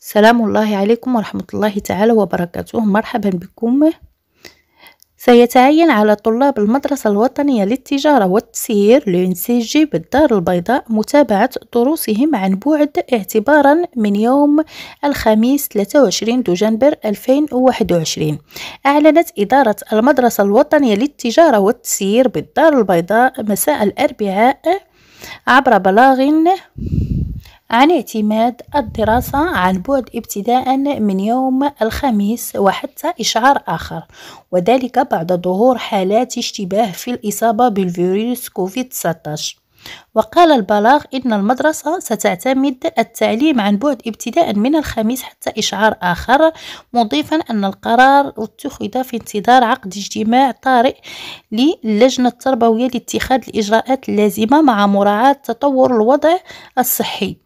سلام الله عليكم ورحمة الله تعالى وبركاته مرحبا بكم سيتعين على طلاب المدرسة الوطنية للتجارة والتسيير لينسيجي بالدار البيضاء متابعة دروسهم عن بعد اعتبارا من يوم الخميس 23 دجنبر 2021 أعلنت إدارة المدرسة الوطنية للتجارة والتسيير بالدار البيضاء مساء الأربعاء عبر بلاغ عن اعتماد الدراسة عن بعد ابتداء من يوم الخميس وحتى إشعار آخر وذلك بعد ظهور حالات اشتباه في الإصابة بالفيروس كوفيد 19 وقال البلاغ إن المدرسة ستعتمد التعليم عن بعد ابتداء من الخميس حتى إشعار آخر مضيفا أن القرار اتخذ في انتظار عقد اجتماع طارئ للجنة التربوية لاتخاذ الإجراءات اللازمة مع مراعاة تطور الوضع الصحي